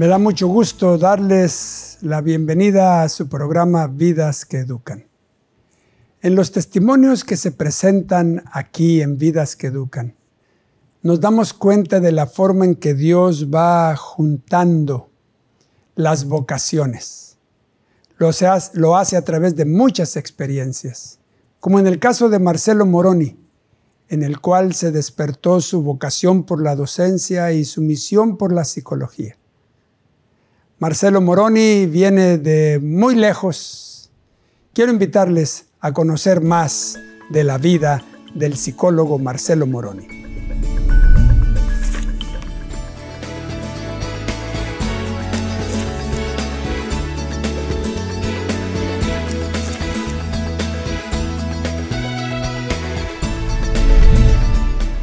Me da mucho gusto darles la bienvenida a su programa Vidas que Educan. En los testimonios que se presentan aquí en Vidas que Educan, nos damos cuenta de la forma en que Dios va juntando las vocaciones. Lo, hace a través de muchas experiencias, como en el caso de Marcelo Moroni, en el cual se despertó su vocación por la docencia y su misión por la psicología. Marcelo Moroni viene de muy lejos. Quiero invitarles a conocer más de la vida del psicólogo Marcelo Moroni.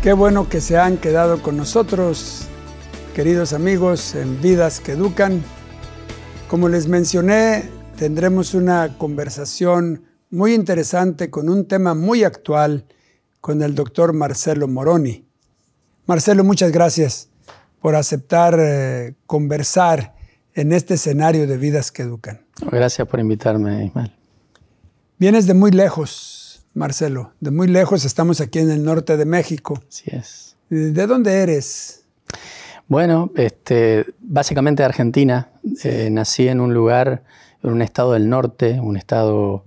Qué bueno que se han quedado con nosotros, queridos amigos en Vidas que Educan. Como les mencioné, tendremos una conversación muy interesante con un tema muy actual con el doctor Marcelo Moroni. Marcelo, muchas gracias por aceptar eh, conversar en este escenario de vidas que educan. Gracias por invitarme, Ismael. Vienes de muy lejos, Marcelo, de muy lejos. Estamos aquí en el norte de México. Así es. ¿De dónde eres? Bueno, este, básicamente Argentina. Eh, nací en un lugar, en un estado del norte, un estado,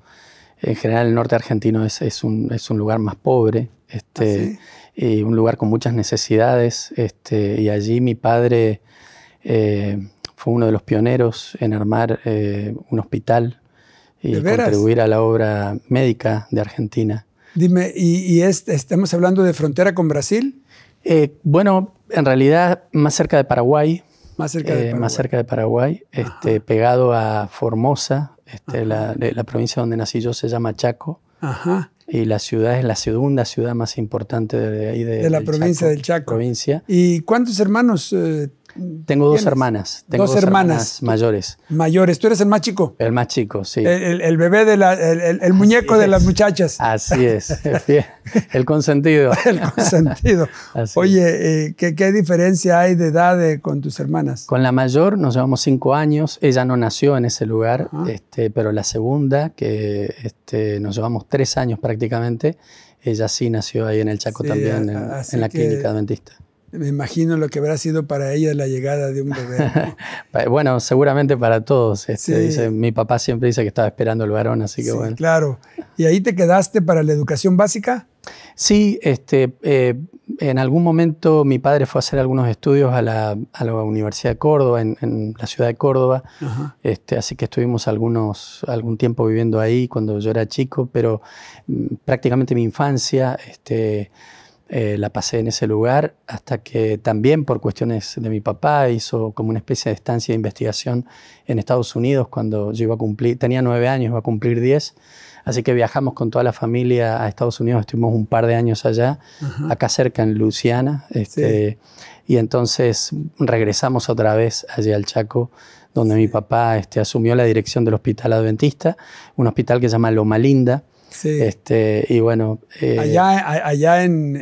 en general el norte argentino es, un, lugar más pobre, este, ah, y un lugar con muchas necesidades. Este, y allí mi padre eh, fue uno de los pioneros en armar eh, un hospital y contribuir a la obra médica de Argentina. Dime, ¿y, estamos hablando de frontera con Brasil? Eh, bueno, en realidad más cerca de Paraguay. Más cerca eh, de Paraguay. más cerca de Paraguay, este, pegado a Formosa, este, la, provincia donde nací yo se llama Chaco. Ajá. Y la ciudad es la segunda ciudad más importante de ahí de, la provincia del Chaco. Provincia. ¿Y cuántos hermanos eh, tengo dos hermanas. Tengo dos, hermanas, mayores. Mayores. ¿Tú eres el más chico? El más chico, sí. El, bebé de la, el, muñeco de las muchachas. Así es. el consentido. el consentido. Oye, eh, ¿qué, diferencia hay de edad eh, con tus hermanas? Con la mayor nos llevamos cinco años. Ella no nació en ese lugar, ah. este, pero la segunda, que este, nos llevamos tres años prácticamente, ella sí nació ahí en el Chaco también, en, la clínica dentista me imagino lo que habrá sido para ella la llegada de un bebé. bueno, seguramente para todos. Este, mi papá siempre dice que estaba esperando el varón, así que sí, bueno. Claro. ¿Y ahí te quedaste para la educación básica? Sí, este, eh, en algún momento mi padre fue a hacer algunos estudios a la, Universidad de Córdoba, en, la ciudad de Córdoba, este, así que estuvimos algunos, algún tiempo viviendo ahí cuando yo era chico, pero mm, prácticamente mi infancia... Este, eh, la pasé en ese lugar hasta que también por cuestiones de mi papá hizo como una especie de estancia de investigación en Estados Unidos cuando yo iba a cumplir, tenía nueve años, iba a cumplir diez, así que viajamos con toda la familia a Estados Unidos, estuvimos un par de años allá, acá cerca en Luciana, este, y entonces regresamos otra vez allí al Chaco donde mi papá este, asumió la dirección del Hospital Adventista, un hospital que se llama Loma Linda, Sí. Este, y bueno. Eh, allá en,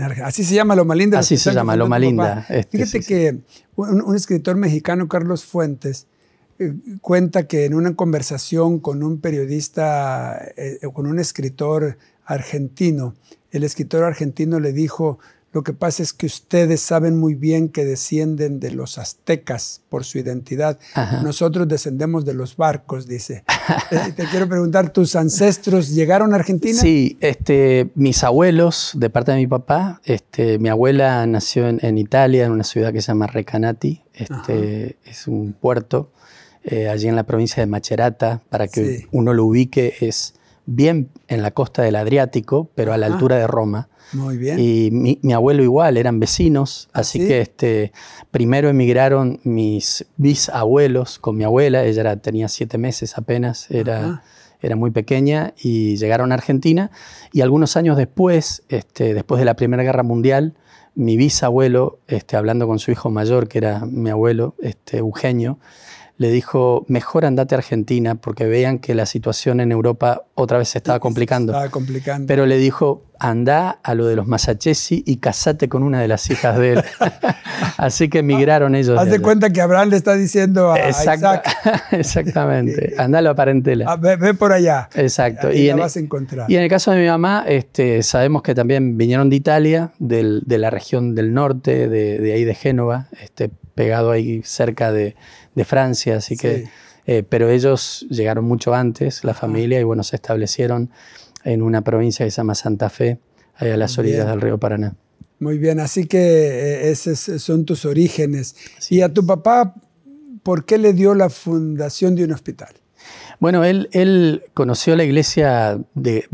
Argentina. Así se llama Loma Linda. Así se llama Loma Linda. Este, Fíjate que un, escritor mexicano, Carlos Fuentes, eh, cuenta que en una conversación con un periodista, eh, o con un escritor argentino, el escritor argentino le dijo, lo que pasa es que ustedes saben muy bien que descienden de los aztecas por su identidad. Nosotros descendemos de los barcos, dice. Eh, te quiero preguntar, ¿tus ancestros llegaron a Argentina? Sí, este, mis abuelos, de parte de mi papá, este, mi abuela nació en, Italia, en una ciudad que se llama Recanati, este, es un puerto eh, allí en la provincia de Macerata, para que uno lo ubique, es bien en la costa del Adriático, pero a la ah. altura de Roma. Muy bien. Y mi, abuelo igual, eran vecinos, así que este, primero emigraron mis bisabuelos con mi abuela, ella tenía siete meses apenas, era... era muy pequeña y llegaron a Argentina y algunos años después, este, después de la Primera Guerra Mundial, mi bisabuelo, este, hablando con su hijo mayor, que era mi abuelo, este, Eugenio, le dijo, mejor andate a Argentina porque vean que la situación en Europa otra vez se estaba complicando. Pero le dijo, andá a lo de los Masachesi y casate con una de las hijas de él. Así que emigraron ellos. Haz de cuenta que Abraham le está diciendo a Exactamente. Andá a la parentela. Ah, ve, por allá. Exacto. y en, e Y en el caso de mi mamá, este, sabemos que también vinieron de Italia, de la región del norte, de, ahí de Génova, este, pegado ahí cerca de de Francia, así que... Eh, pero ellos llegaron mucho antes, la familia, y bueno, se establecieron en una provincia que se llama Santa Fe, allá a las orillas del río Paraná. Muy bien, así que eh, esos son tus orígenes. ¿Y a tu papá por qué le dio la fundación de un hospital? Bueno, él, él conoció la iglesia de,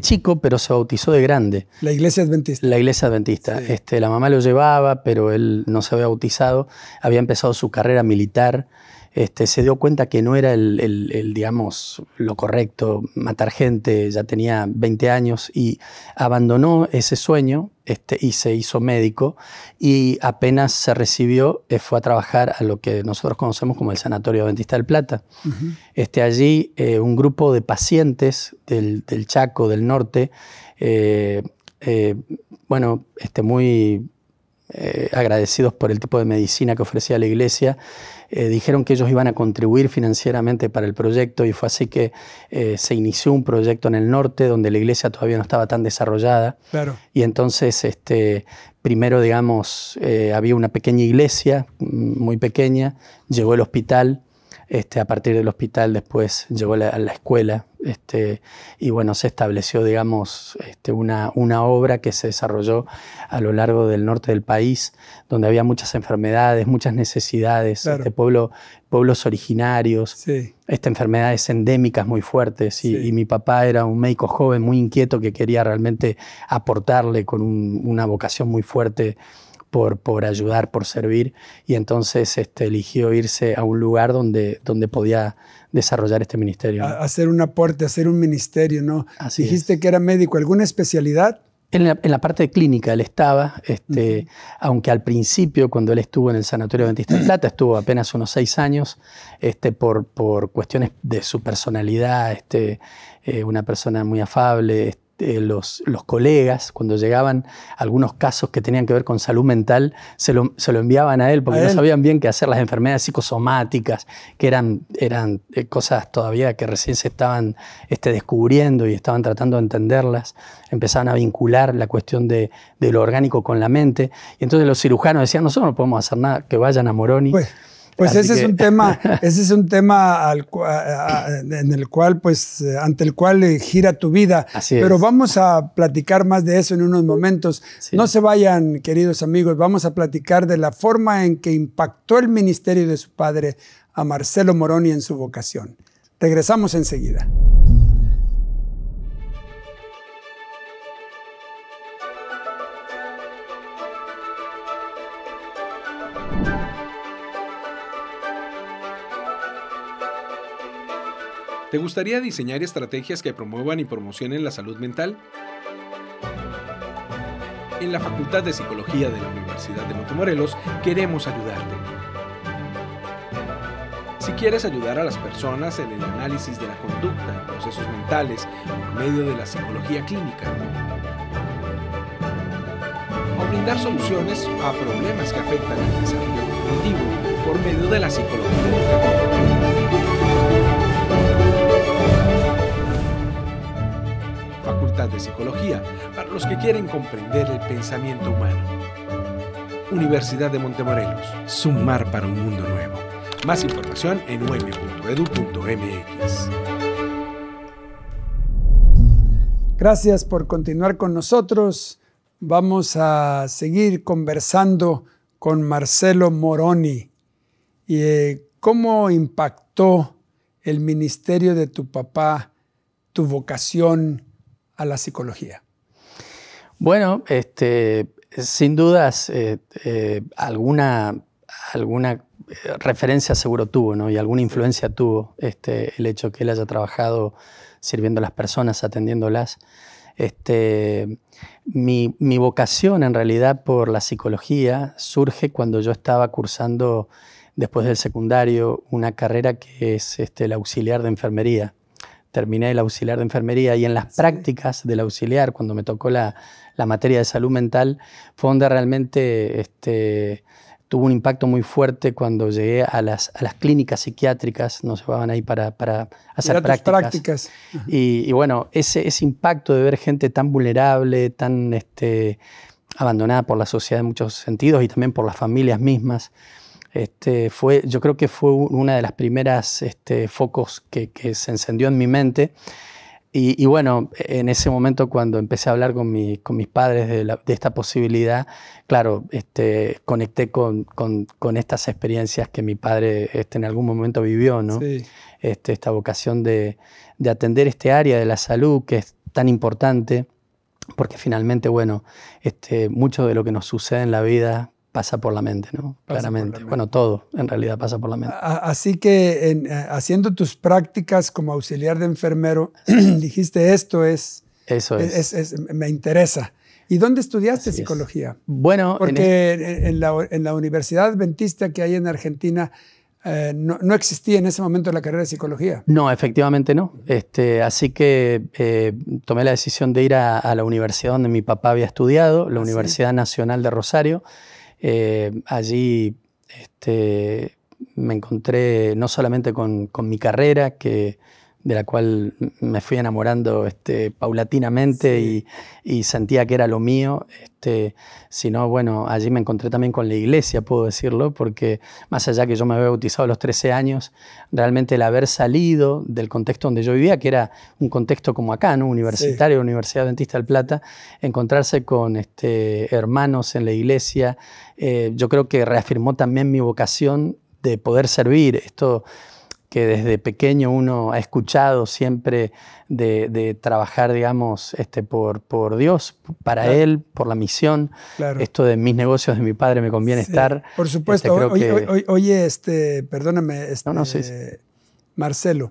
chico, pero se bautizó de grande. La iglesia adventista. La iglesia adventista. Este, la mamá lo llevaba, pero él no se había bautizado. Había empezado su carrera militar este, se dio cuenta que no era el, digamos, lo correcto, matar gente, ya tenía 20 años y abandonó ese sueño este, y se hizo médico y apenas se recibió eh, fue a trabajar a lo que nosotros conocemos como el Sanatorio Adventista del Plata. este, allí eh, un grupo de pacientes del, Chaco, del norte, eh, bueno, este, muy agradecidos por el tipo de medicina que ofrecía la iglesia, eh, dijeron que ellos iban a contribuir financieramente para el proyecto y fue así que eh, se inició un proyecto en el norte donde la iglesia todavía no estaba tan desarrollada. Y entonces, este, primero, digamos, eh, había una pequeña iglesia, mm, muy pequeña, llegó el hospital este, a partir del hospital después llegó a la escuela este, y bueno, se estableció, digamos, este, una, obra que se desarrolló a lo largo del norte del país, donde había muchas enfermedades, muchas necesidades, pueblos originarios, enfermedades endémicas muy fuertes y, mi papá era un médico joven muy inquieto que quería realmente aportarle con una vocación muy fuerte por, por ayudar, por servir, y entonces este, eligió irse a un lugar donde, donde podía desarrollar este ministerio. Hacer un aporte, hacer un ministerio, ¿no? Dijiste que era médico, ¿alguna especialidad? En la, parte de clínica él estaba, este, aunque al principio, cuando él estuvo en el Sanatorio Dentista de Plata, estuvo apenas unos seis años, este, por, por cuestiones de su personalidad, este, eh, una persona muy afable, este, los, los, colegas, cuando llegaban algunos casos que tenían que ver con salud mental, se lo, se lo enviaban a él porque no sabían bien qué hacer las enfermedades psicosomáticas, que eran, eran eh, cosas todavía que recién se estaban este, descubriendo y estaban tratando de entenderlas. Empezaban a vincular la cuestión de, lo orgánico con la mente. Y entonces los cirujanos decían, nosotros no podemos hacer nada, que vayan a Moroni. Pues, pues ese es un tema, ese es un tema en el cual, pues, ante el cual eh, gira tu vida. Pero vamos a platicar más de eso en unos momentos. No se vayan, queridos amigos, vamos a platicar de la forma en que impactó el ministerio de su padre a Marcelo Moroni en su vocación. Regresamos enseguida. ¿Te gustaría diseñar estrategias que promuevan y promocionen la salud mental? En la Facultad de Psicología de la Universidad de Montemorelos queremos ayudarte. Si quieres ayudar a las personas en el análisis de la conducta y procesos mentales por medio de la psicología clínica, o brindar soluciones a problemas que afectan el desarrollo cognitivo por medio de la psicología de Psicología para los que quieren comprender el pensamiento humano. Universidad de Montemorelos, sumar para un mundo nuevo. Más información en um.edu.mx. Gracias por continuar con nosotros. Vamos a seguir conversando con Marcelo Moroni y eh, cómo impactó el ministerio de tu papá, tu vocación a la psicología? Bueno, este, sin dudas, eh, eh, alguna, alguna eh, referencia seguro tuvo, ¿no? Y alguna influencia tuvo este, el hecho que él haya trabajado sirviendo a las personas, atendiéndolas. Este, mi, mi, vocación en realidad por la psicología surge cuando yo estaba cursando después del secundario una carrera que es este, el auxiliar de enfermería terminé el auxiliar de enfermería y en las ah, prácticas del auxiliar, cuando me tocó la, materia de salud mental, fue donde realmente este, tuvo un impacto muy fuerte cuando llegué a las, clínicas psiquiátricas, no se llevaban ahí para, hacer prácticas. Y, bueno, ese, impacto de ver gente tan vulnerable, tan este, abandonada por la sociedad en muchos sentidos y también por las familias mismas este, fue, yo creo que fue una de las primeras este, focos que, se encendió en mi mente. Y, bueno, en ese momento cuando empecé a hablar con, mis padres de, esta posibilidad, claro, este, conecté con, con, estas experiencias que mi padre este, en algún momento vivió, ¿no? Este, esta vocación de, atender este área de la salud que es tan importante, porque finalmente, bueno, este, mucho de lo que nos sucede en la vida pasa por la mente, ¿no? Claramente. Bueno, todo en realidad pasa por la mente. Así que en, eh, haciendo tus prácticas como auxiliar de enfermero, dijiste esto es... Eso e, es. me interesa. ¿Y dónde estudiaste psicología? Bueno, porque en, en, la, universidad adventista que hay en Argentina eh, no, existía en ese momento la carrera de psicología. No, efectivamente no. Este, así que eh, tomé la decisión de ir a, la universidad donde mi papá había estudiado, la ah, Universidad Nacional de Rosario. Eh, allí este, me encontré no solamente con mi carrera, que de la cual me fui enamorando este, paulatinamente y, sentía que era lo mío, este, no, bueno, allí me encontré también con la iglesia, puedo decirlo, porque más allá que yo me había bautizado a los 13 años, realmente el haber salido del contexto donde yo vivía, que era un contexto como acá, ¿no? universitario, Universidad Dentista del Plata, encontrarse con este, hermanos en la iglesia, eh, yo creo que reafirmó también mi vocación de poder servir. Esto que desde pequeño uno ha escuchado siempre de, trabajar, digamos, este, por, por Dios, para Él, por la misión. Esto de mis negocios, de mi padre, me conviene estar. Por este, supuesto. oye, este, perdóname, este, Marcelo.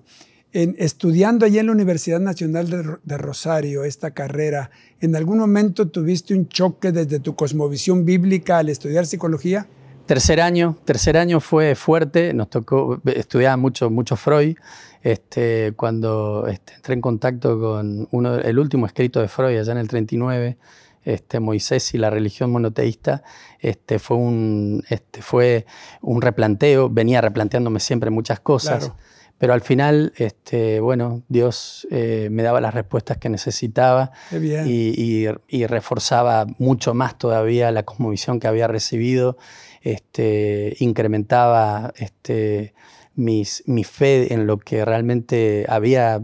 En, estudiando allí en la Universidad Nacional de, Rosario esta carrera, ¿en algún momento tuviste un choque desde tu cosmovisión bíblica al estudiar psicología? Tercer año, tercer año fue fuerte, nos tocó, eh, estudiaba mucho, mucho Freud, este, cuando este, entré en contacto con uno, el último escrito de Freud, allá en el 39, este, Moisés y la religión monoteísta, este, fue, un, este, fue un replanteo, venía replanteándome siempre muchas cosas, pero al final, este, bueno, Dios eh, me daba las respuestas que necesitaba y, y reforzaba mucho más todavía la cosmovisión que había recibido este, incrementaba este, mi fe en lo que realmente había,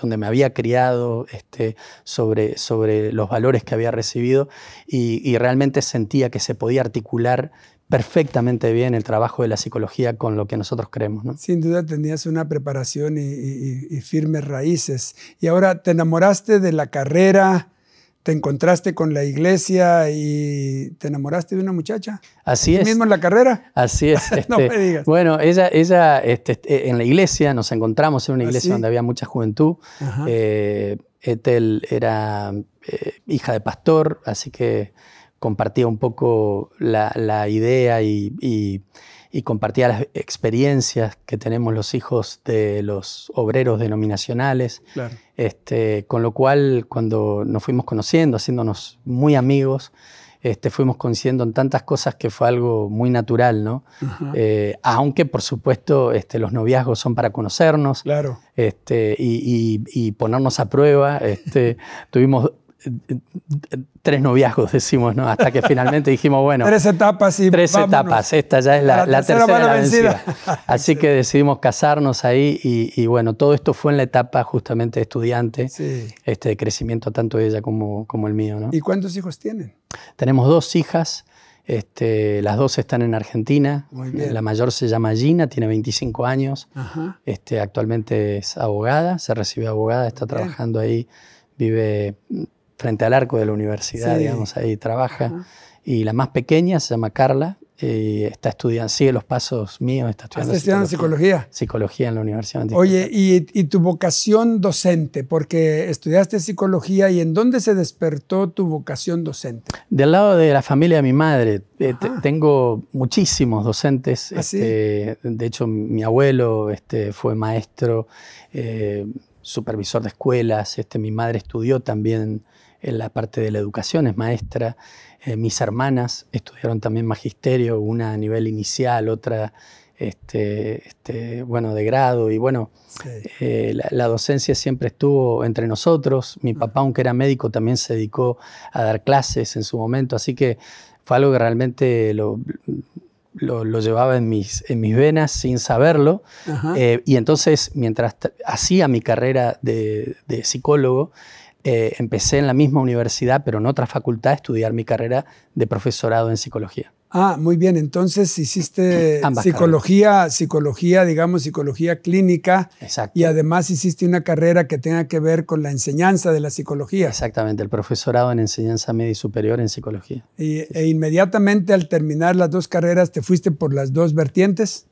donde me había criado, este, sobre, sobre los valores que había recibido y, realmente sentía que se podía articular perfectamente bien el trabajo de la psicología con lo que nosotros creemos. Sin duda tenías una preparación y, firmes raíces. Y ahora te enamoraste de la carrera te encontraste con la iglesia y te enamoraste de una muchacha. Así es. mismo en la carrera. Así es. no este, me digas. Bueno, ella, ella este, este, en la iglesia, nos encontramos en una ¿Ah, iglesia donde había mucha juventud. Eh, era eh, hija de pastor, así que compartía un poco la, idea y y compartía las experiencias que tenemos los hijos de los obreros denominacionales, este, con lo cual cuando nos fuimos conociendo, haciéndonos muy amigos, este, fuimos coincidiendo en tantas cosas que fue algo muy natural, ¿no? Eh, aunque, por supuesto, este, los noviazgos son para conocernos claro. este, y, ponernos a prueba. Este, tuvimos tres noviazgos, decimos, ¿no? Hasta que finalmente dijimos, bueno. tres etapas y. Tres etapas, esta ya es la, tercera, vencida. Así que decidimos casarnos ahí y, bueno, todo esto fue en la etapa justamente de estudiante, este, de crecimiento tanto de ella como, como el mío, ¿no? ¿Y cuántos hijos tienen? Tenemos dos hijas. Este, las dos están en Argentina. La mayor se llama Gina, tiene 25 años. Este, actualmente es abogada, se recibió abogada, está trabajando ahí, vive frente al arco de la universidad, digamos, ahí trabaja. Y la más pequeña se llama Carla, eh, está estudiando, sigue los pasos míos, está estudiando, ¿Estás estudiando psicología. Psicología en la Universidad Oye, y, tu vocación docente, porque estudiaste psicología y en dónde se despertó tu vocación docente. Del lado de la familia de mi madre, eh, tengo muchísimos docentes. ¿Ah, este, de hecho, mi abuelo este, fue maestro, eh, supervisor de escuelas, este, mi madre estudió también en la parte de la educación, es maestra. Eh, mis hermanas estudiaron también magisterio, una a nivel inicial, otra este, este, bueno, de grado y bueno, eh, la, docencia siempre estuvo entre nosotros. Mi papá, aunque era médico, también se dedicó a dar clases en su momento, así que fue algo que realmente lo, lo, llevaba en mis, en mis venas sin saberlo. Eh, y entonces, mientras hacía mi carrera de, de psicólogo, eh, empecé en la misma universidad, pero en otra facultad, a estudiar mi carrera de profesorado en psicología. Ah, muy bien. Entonces hiciste psicología, psicología, digamos, psicología clínica. Exacto. Y además hiciste una carrera que tenga que ver con la enseñanza de la psicología. Exactamente, el profesorado en enseñanza media y superior en psicología. Y, E inmediatamente al terminar las dos carreras, ¿te fuiste por las dos vertientes?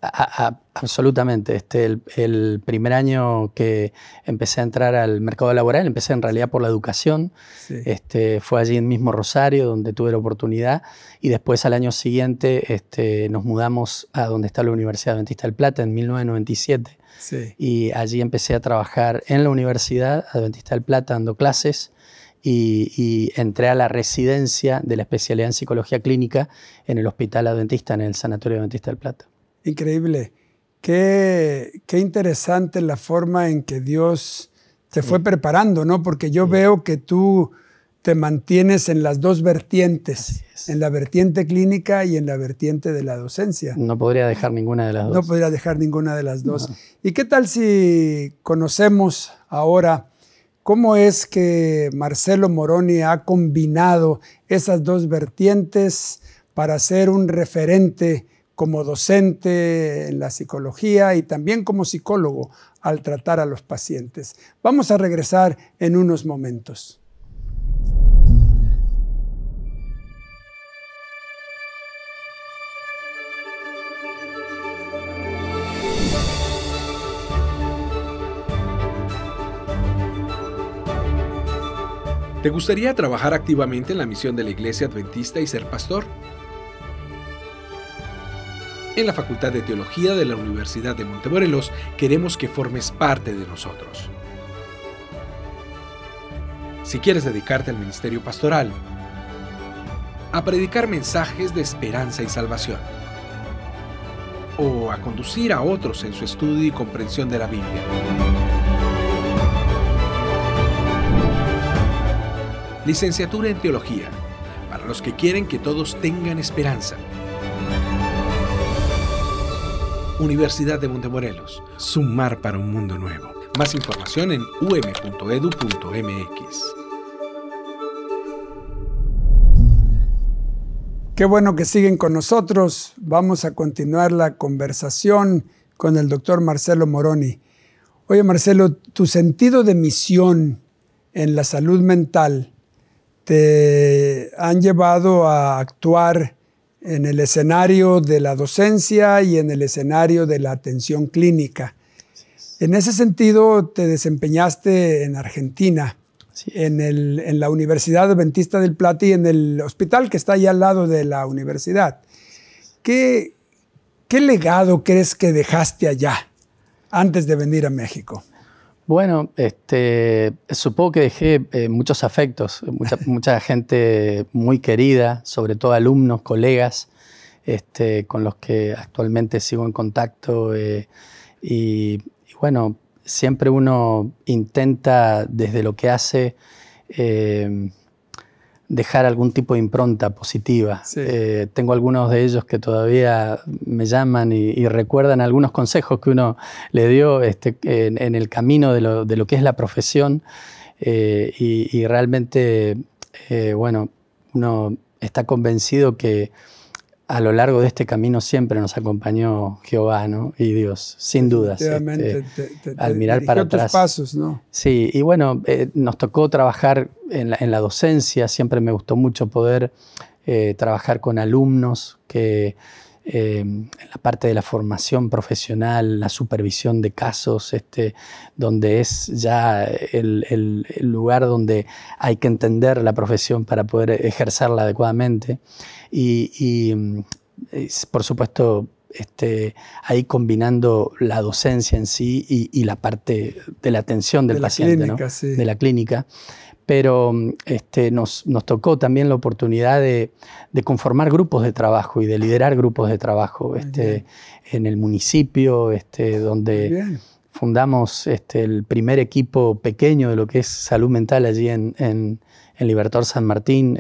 Absolutamente. Este, el, primer año que empecé a entrar al mercado laboral, empecé en realidad por la educación. Este, fue allí en mismo Rosario donde tuve la oportunidad y después al año siguiente este, nos mudamos a donde está la Universidad Adventista del Plata en 1997. Y allí empecé a trabajar en la Universidad Adventista del Plata dando clases. Y, y, entré a la residencia de la especialidad en psicología clínica en el Hospital Adventista, en el Sanatorio Adventista del Plata. Increíble. Qué, qué interesante la forma en que Dios te fue preparando, ¿no? Porque yo veo que tú te mantienes en las dos vertientes, en la vertiente clínica y en la vertiente de la docencia. No podría dejar ninguna de las dos. No podría dejar ninguna de las dos. ¿Y qué tal si conocemos ahora cómo es que Marcelo Moroni ha combinado esas dos vertientes para ser un referente como docente en la psicología y también como psicólogo al tratar a los pacientes. Vamos a regresar en unos momentos. ¿Te gustaría trabajar activamente en la misión de la Iglesia Adventista y ser pastor? En la Facultad de Teología de la Universidad de Montemorelos queremos que formes parte de nosotros. Si quieres dedicarte al ministerio pastoral, a predicar mensajes de esperanza y salvación, o a conducir a otros en su estudio y comprensión de la Biblia. Licenciatura en Teología, para los que quieren que todos tengan esperanza Universidad de Montemorelos, sumar para un mundo nuevo. Más información en um.edu.mx. Qué bueno que siguen con nosotros. Vamos a continuar la conversación con el doctor Marcelo Moroni. Oye, Marcelo, tu sentido de misión en la salud mental te han llevado a actuar en el escenario de la docencia y en el escenario de la atención clínica. En ese sentido, te desempeñaste en Argentina, en, la Universidad Adventista del Plata y en el hospital que está allá al lado de la universidad. qué legado crees que dejaste allá antes de venir a México? Bueno, este, supongo que dejé eh, muchos afectos, mucha, gente muy querida, sobre todo alumnos, colegas, este, con los que actualmente sigo en contacto. Eh, y, bueno, siempre uno intenta desde lo que hace eh, dejar algún tipo de impronta positiva. Eh, tengo algunos de ellos que todavía me llaman y, recuerdan algunos consejos que uno le dio este, en, el camino de lo, que es la profesión eh, y, realmente, eh, bueno, uno está convencido que a lo largo de este camino siempre nos acompañó Jehová ¿no? y Dios, sin dudas. Este, al mirar para atrás. pasos, ¿no? Sí, y bueno, eh, nos tocó trabajar en la, docencia, siempre me gustó mucho poder eh, trabajar con alumnos que Em, la parte de la formación profesional, la supervisión de casos, este, donde es ya el, lugar donde hay que entender la profesión para poder ejercerla adecuadamente. Y, mm, por supuesto, este, ahí combinando la docencia en sí y, la parte de la atención del paciente, de la clínica, pero este, nos, tocó también la oportunidad de, conformar grupos de trabajo y de liderar grupos de trabajo este, en el municipio, este, donde fundamos el primer equipo pequeño de lo que es salud mental allí en, en, en Libertador San Martín,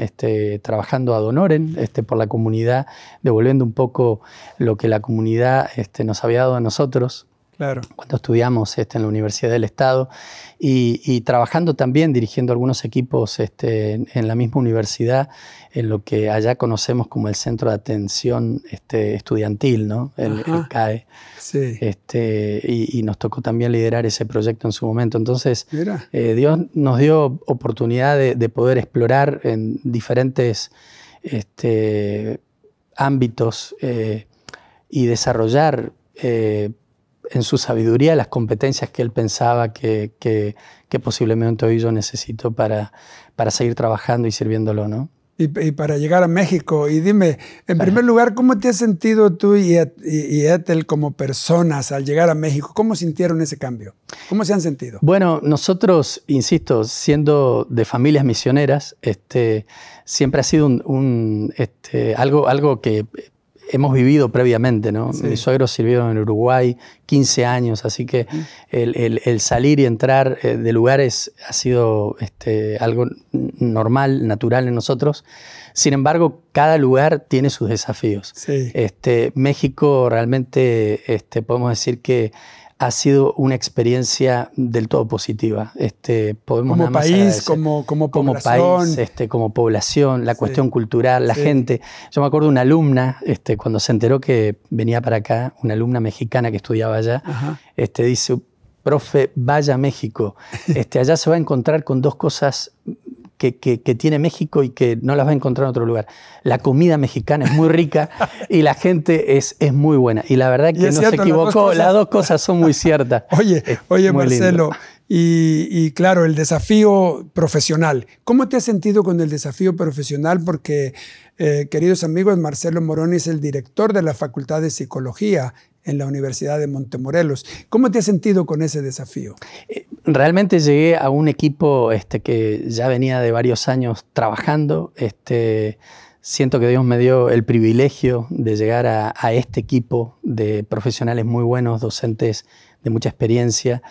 trabajando a Donoren por la comunidad, devolviendo un poco lo que la comunidad nos había dado a nosotros cuando estudiamos este, en la Universidad del Estado y, trabajando también, dirigiendo algunos equipos este, en, la misma universidad, en lo que allá conocemos como el Centro de Atención este, Estudiantil, el, CAE. Este, y, nos tocó también liderar ese proyecto en su momento. Entonces, eh, Dios nos dio oportunidad de, poder explorar en diferentes ámbitos eh, y desarrollar. Eh, en su sabiduría las competencias que él pensaba que, posiblemente hoy yo necesito para, para seguir trabajando y sirviéndolo, ¿no? Y, para llegar a México. Y dime, en primer lugar, ¿cómo te has sentido tú y, y, Ethel como personas al llegar a México? ¿Cómo sintieron ese cambio? ¿Cómo se han sentido? Bueno, nosotros, insisto, siendo de familias misioneras, este, siempre ha sido un, este, algo, algo que hemos vivido previamente, ¿no? Sí. Mis suegros sirvieron en Uruguay 15 años, así que el, salir y entrar eh, de lugares ha sido este, algo normal, natural en nosotros. Sin embargo, cada lugar tiene sus desafíos. Este, México realmente, este, podemos decir que ha sido una experiencia del todo positiva. Este, podemos como país, como, como, población. Como país, este, como población, la cuestión cultural, la gente. Yo me acuerdo de una alumna, este, cuando se enteró que venía para acá, una alumna mexicana que estudiaba allá, este, dice, profe, vaya a México. Este, allá se va a encontrar con dos cosas que, tiene México y que no las va a encontrar en otro lugar. La comida mexicana es muy rica y la gente es, es muy buena. Y la verdad que no se equivocó, las dos cosas, son muy ciertas. oye, oye Marcelo, y, claro, el desafío profesional. ¿Cómo te has sentido con el desafío profesional? Porque, eh, queridos amigos, Marcelo Morón es el director de la Facultad de Psicología en la Universidad de Montemorelos. ¿Cómo te has sentido con ese desafío? Eh, realmente llegué a un equipo este, que ya venía de varios años trabajando. Este, siento que Dios me dio el privilegio de llegar a este equipo de profesionales muy buenos, docentes de mucha experiencia.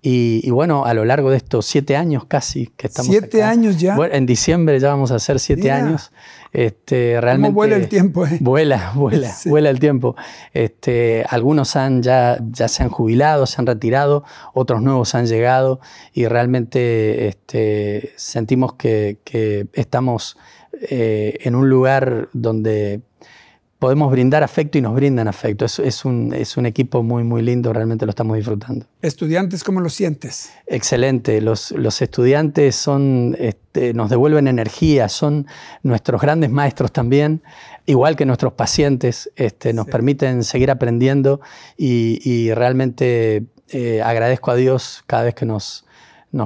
Y, bueno, a lo largo de estos siete años casi que estamos. Siete años ya. en diciembre ya vamos a hacer siete años. Este, realmente, vuela el tiempo? Eh? Vuela, vuela, vuela el tiempo. Este, algunos han ya, ya se han jubilado, se han retirado, otros nuevos han llegado y realmente este, sentimos que, estamos eh, en un lugar donde podemos brindar afecto y nos brindan afecto. Es, un, equipo muy, muy lindo, realmente lo estamos disfrutando. ¿Estudiantes cómo lo sientes? Excelente, los, estudiantes este, nos devuelven energía, son nuestros grandes maestros también, igual que nuestros pacientes, este, nos permiten seguir aprendiendo y, realmente eh, agradezco a Dios cada vez que nos,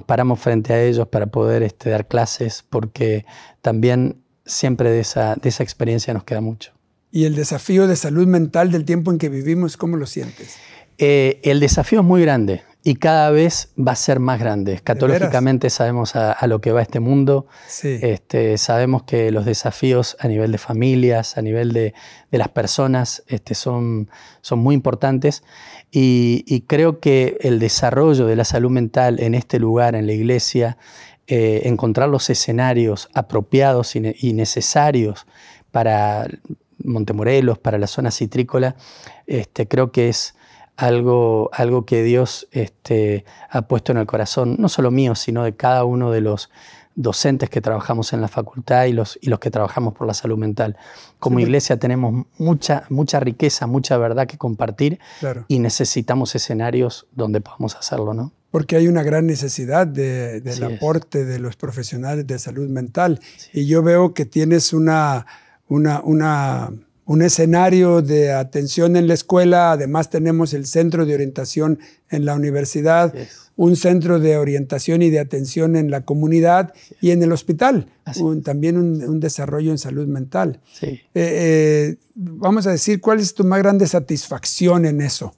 paramos frente a ellos para poder este, dar clases, porque también siempre de esa experiencia nos queda mucho y el desafío de salud mental del tiempo en que vivimos, ¿cómo lo sientes? Eh, el desafío es muy grande y cada vez va a ser más grande. Escatológicamente sabemos a, lo que va este mundo, este, sabemos que los desafíos a nivel de familias, a nivel de, las personas, este, son, son muy importantes y, creo que el desarrollo de la salud mental en este lugar, en la iglesia, eh, encontrar los escenarios apropiados y necesarios para Montemorelos, para la zona citrícola, este, creo que es algo, algo que Dios este, ha puesto en el corazón, no solo mío, sino de cada uno de los docentes que trabajamos en la facultad y los, y los que trabajamos por la salud mental. Como iglesia tenemos mucha, mucha riqueza, mucha verdad que compartir y necesitamos escenarios donde podamos hacerlo, ¿no? Porque hay una gran necesidad del aporte de los profesionales de salud mental. Y yo veo que tienes una, una, un escenario de atención en la escuela, además tenemos el centro de orientación en la universidad, un centro de orientación y de atención en la comunidad y en el hospital, también un, desarrollo en salud mental. Eh, eh, vamos a decir, ¿cuál es tu más grande satisfacción en eso,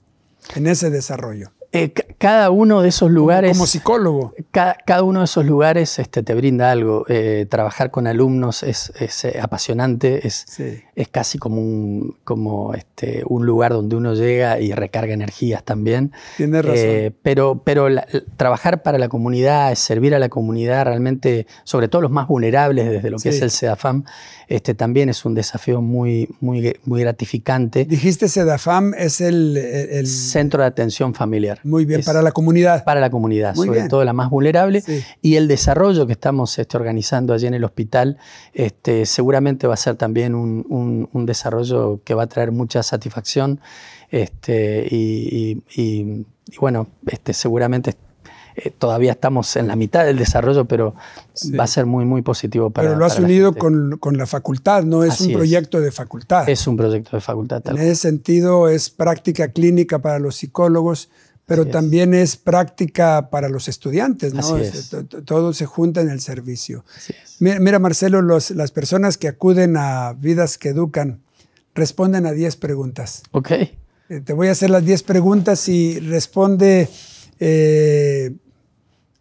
en ese desarrollo? Eh, cada uno de esos lugares. Como, psicólogo. Cada, uno de este, esos lugares te brinda algo. Eh, trabajar con alumnos es, eh, apasionante, es, casi como, un, como este, un lugar donde uno llega y recarga energías también. Tienes razón. pero pero trabajar para la comunidad, servir a la comunidad, realmente, sobre todo los más vulnerables desde lo que es el SEDAFAM, este, también es un desafío muy, muy, gratificante. Dijiste SEDAFAM es el... Centro de Atención Familiar. Muy bien, para la comunidad. Para la comunidad, sobre todo la más vulnerable. Y el desarrollo que estamos este, organizando allí en el hospital este, seguramente va a ser también un, desarrollo que va a traer mucha satisfacción. Este, y, bueno, este, seguramente eh, todavía estamos en la mitad del desarrollo, pero va a ser muy, muy positivo para Pero lo has unido con, la facultad, ¿no? Es un proyecto de facultad. Es un proyecto de facultad. Tal en ese sentido, es práctica clínica para los psicólogos pero también es. práctica para los estudiantes, ¿no? Todo se junta en el servicio. Mira, Marcelo, las personas que acuden a vidas que educan responden a 10 preguntas. Ok. Eh, te voy a hacer las 10 preguntas y responde eh,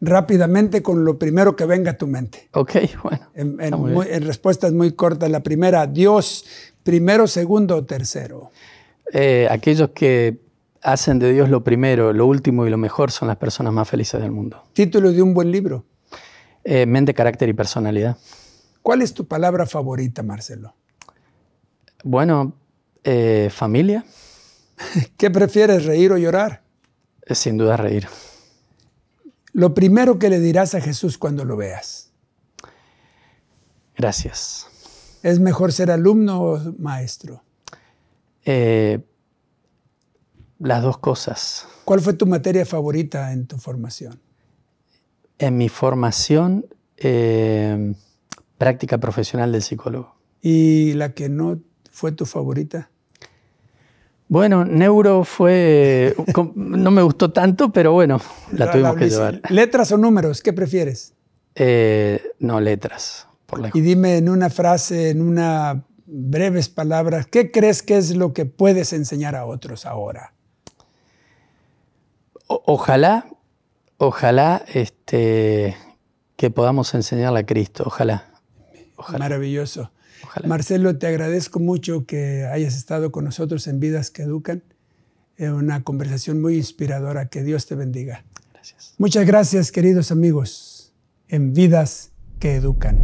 rápidamente con lo primero que venga a tu mente. Ok, bueno. En, respuestas muy cortas. La primera, Dios, primero, segundo o tercero. Eh, aquellos que hacen de Dios lo primero, lo último y lo mejor son las personas más felices del mundo. Título de un buen libro. Eh, mente, carácter y personalidad. ¿Cuál es tu palabra favorita, Marcelo? Bueno, eh, familia. ¿Qué prefieres, reír o llorar? Eh, sin duda reír. Lo primero que le dirás a Jesús cuando lo veas. Gracias. ¿Es mejor ser alumno o maestro? Eh, las dos cosas. ¿Cuál fue tu materia favorita en tu formación? En mi formación, eh, práctica profesional del psicólogo. ¿Y la que no fue tu favorita? Bueno, neuro fue. no me gustó tanto, pero bueno, la, tuvimos que llevar. ¿Letras o números? ¿Qué prefieres? Eh, no, letras, por Y dime en una frase, en unas breves palabras, ¿qué crees que es lo que puedes enseñar a otros ahora? ojalá, ojalá este, que podamos enseñarle a Cristo, ojalá. Maravilloso. Marcelo, te agradezco mucho que hayas estado con nosotros en Vidas que Educan. Una conversación muy inspiradora. Que Dios te bendiga. Gracias. Muchas gracias, queridos amigos, en Vidas que Educan.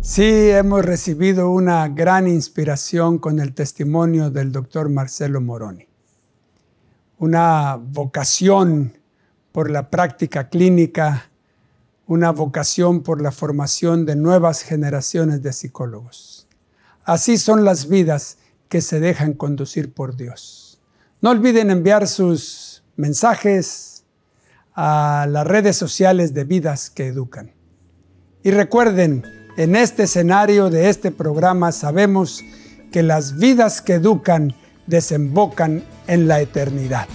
Sí, hemos recibido una gran inspiración con el testimonio del doctor Marcelo Moroni una vocación por la práctica clínica, una vocación por la formación de nuevas generaciones de psicólogos. Así son las vidas que se dejan conducir por Dios. No olviden enviar sus mensajes a las redes sociales de vidas que educan. Y recuerden, en este escenario de este programa sabemos que las vidas que educan desembocan en la eternidad.